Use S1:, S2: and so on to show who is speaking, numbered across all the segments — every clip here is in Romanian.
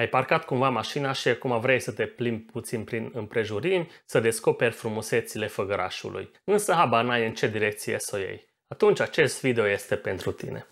S1: Ai parcat cumva mașina și acum vrei să te plimbi puțin prin împrejurimi, să descoperi frumusețile făgărașului, însă habar n-ai în ce direcție să o iei. Atunci acest video este pentru tine.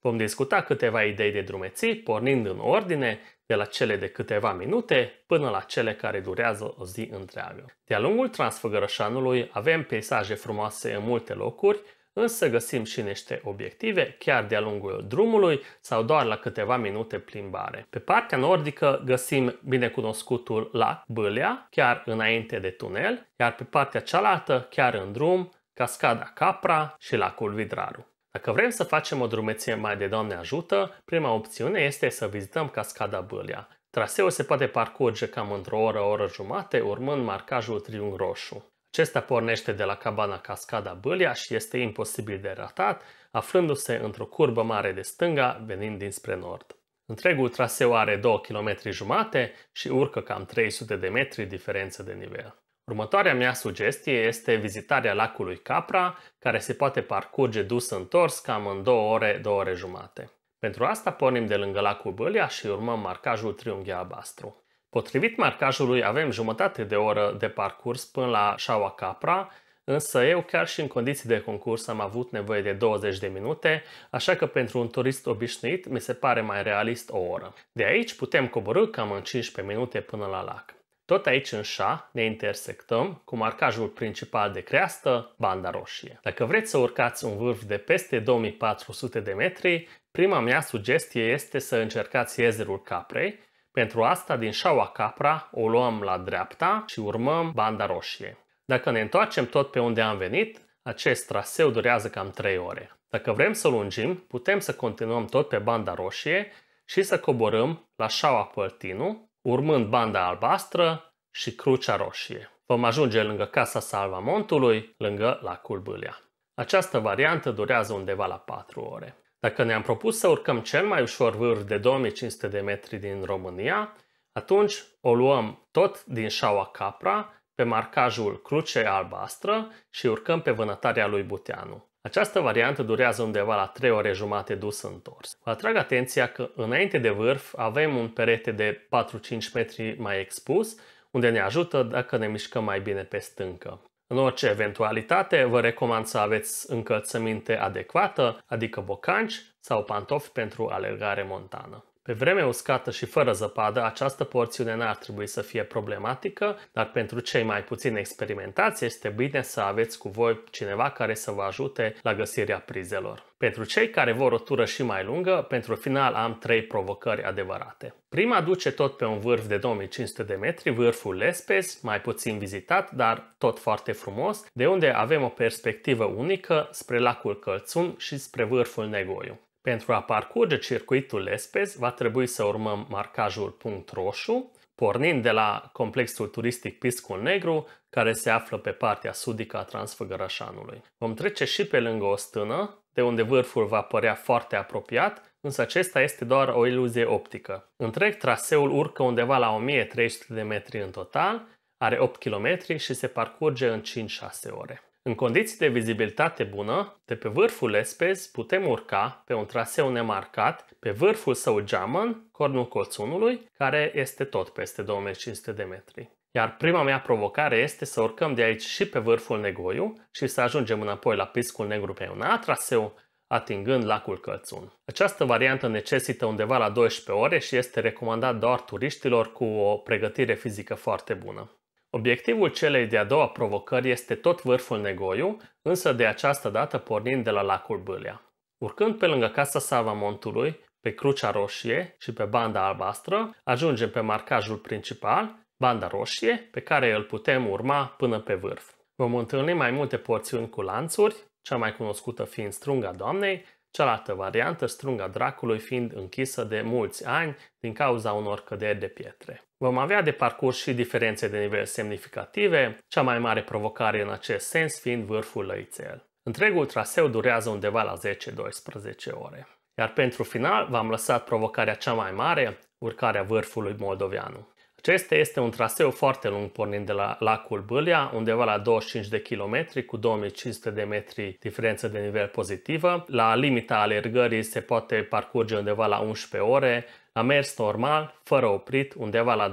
S1: Vom discuta câteva idei de drumeții, pornind în ordine, de la cele de câteva minute până la cele care durează o zi întreagă. De-a lungul Transfăgărășanului avem peisaje frumoase în multe locuri, însă găsim și niște obiective chiar de-a lungul drumului sau doar la câteva minute plimbare. Pe partea nordică găsim binecunoscutul lac Bâlea, chiar înainte de tunel, iar pe partea cealaltă, chiar în drum, cascada Capra și lacul Vidraru. Dacă vrem să facem o drumeție mai de Doamne ajută, prima opțiune este să vizităm cascada Bâlea. Traseul se poate parcurge cam într-o oră, oră jumate, urmând marcajul triunghi roșu. Acesta pornește de la cabana Cascada Bâlia și este imposibil de ratat, aflându-se într-o curbă mare de stânga venind dinspre nord. Întregul traseu are 2 km jumate și urcă cam 300 de metri diferență de nivel. Următoarea mea sugestie este vizitarea lacului Capra, care se poate parcurge dus întors cam în 2 ore, 2 ore jumate. Pentru asta pornim de lângă lacul Bâlia și urmăm marcajul Triunghi Albastru. Potrivit marcajului avem jumătate de oră de parcurs până la Șaua Capra, însă eu chiar și în condiții de concurs am avut nevoie de 20 de minute, așa că pentru un turist obișnuit mi se pare mai realist o oră. De aici putem coborâ cam în 15 minute până la lac. Tot aici în șa ne intersectăm cu marcajul principal de creastă, banda roșie. Dacă vreți să urcați un vârf de peste 2400 de metri, prima mea sugestie este să încercați iezerul Caprei, pentru asta, din șaua Capra, o luăm la dreapta și urmăm banda roșie. Dacă ne întoarcem tot pe unde am venit, acest traseu durează cam 3 ore. Dacă vrem să lungim, putem să continuăm tot pe banda roșie și să coborâm la Șaua Păltinu, urmând banda albastră și Crucea Roșie. Vom ajunge lângă Casa Salvamontului, lângă lacul Bâlea. Această variantă durează undeva la 4 ore. Dacă ne-am propus să urcăm cel mai ușor vârf de 2500 de metri din România, atunci o luăm tot din Șaua Capra, pe marcajul Cruce Albastră și urcăm pe vânătarea lui Buteanu. Această variantă durează undeva la 3 ore jumate dus întors. Vă atrag atenția că înainte de vârf avem un perete de 4-5 metri mai expus, unde ne ajută dacă ne mișcăm mai bine pe stâncă. În orice eventualitate, vă recomand să aveți încălțăminte adecvată, adică bocanci sau pantofi pentru alergare montană. Pe vreme uscată și fără zăpadă, această porțiune n-ar trebui să fie problematică, dar pentru cei mai puțin experimentați este bine să aveți cu voi cineva care să vă ajute la găsirea prizelor. Pentru cei care vor o tură și mai lungă, pentru final am trei provocări adevărate. Prima duce tot pe un vârf de 2500 de metri, vârful Lespes, mai puțin vizitat, dar tot foarte frumos, de unde avem o perspectivă unică spre lacul Călțun și spre vârful Negoiu. Pentru a parcurge circuitul LESPES va trebui să urmăm marcajul punct roșu, pornind de la complexul turistic Piscul Negru, care se află pe partea sudică a Transfăgărășanului. Vom trece și pe lângă o stână, de unde vârful va părea foarte apropiat, însă acesta este doar o iluzie optică. Întreg traseul urcă undeva la 1300 de metri în total, are 8 km și se parcurge în 5-6 ore. În condiții de vizibilitate bună, de pe vârful lespezi putem urca pe un traseu nemarcat pe vârful său geamăn, cornul Colțunului, care este tot peste 2500 de metri. Iar prima mea provocare este să urcăm de aici și pe vârful Negoiu și să ajungem înapoi la piscul negru pe un alt traseu, atingând lacul Călțun. Această variantă necesită undeva la 12 ore și este recomandat doar turiștilor cu o pregătire fizică foarte bună. Obiectivul celei de-a doua provocări este tot vârful Negoiu, însă de această dată pornind de la lacul Bâlea. Urcând pe lângă casa Montului, pe Crucea Roșie și pe banda albastră, ajungem pe marcajul principal, banda roșie, pe care îl putem urma până pe vârf. Vom întâlni mai multe porțiuni cu lanțuri, cea mai cunoscută fiind strunga Doamnei, cealaltă variantă, strunga dracului, fiind închisă de mulți ani din cauza unor căderi de pietre. Vom avea de parcurs și diferențe de nivel semnificative, cea mai mare provocare în acest sens fiind vârful lăițel. Întregul traseu durează undeva la 10-12 ore. Iar pentru final v-am lăsat provocarea cea mai mare, urcarea vârfului Moldoveanu. Acesta este un traseu foarte lung pornind de la lacul Bâlea, undeva la 25 de kilometri cu 2500 de metri diferență de nivel pozitivă. La limita alergării se poate parcurge undeva la 11 ore, a mers normal, fără oprit, undeva la 12-14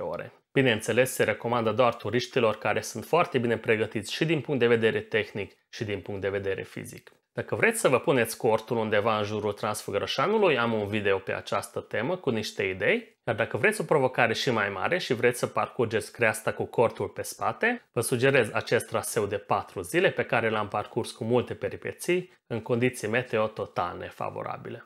S1: ore. Bineînțeles, se recomandă doar turiștilor care sunt foarte bine pregătiți și din punct de vedere tehnic și din punct de vedere fizic. Dacă vreți să vă puneți cortul undeva în jurul Transfăgărășanului, am un video pe această temă cu niște idei, dar dacă vreți o provocare și mai mare și vreți să parcurgeți creasta cu cortul pe spate, vă sugerez acest traseu de 4 zile pe care l-am parcurs cu multe peripeții în condiții meteo total nefavorabile.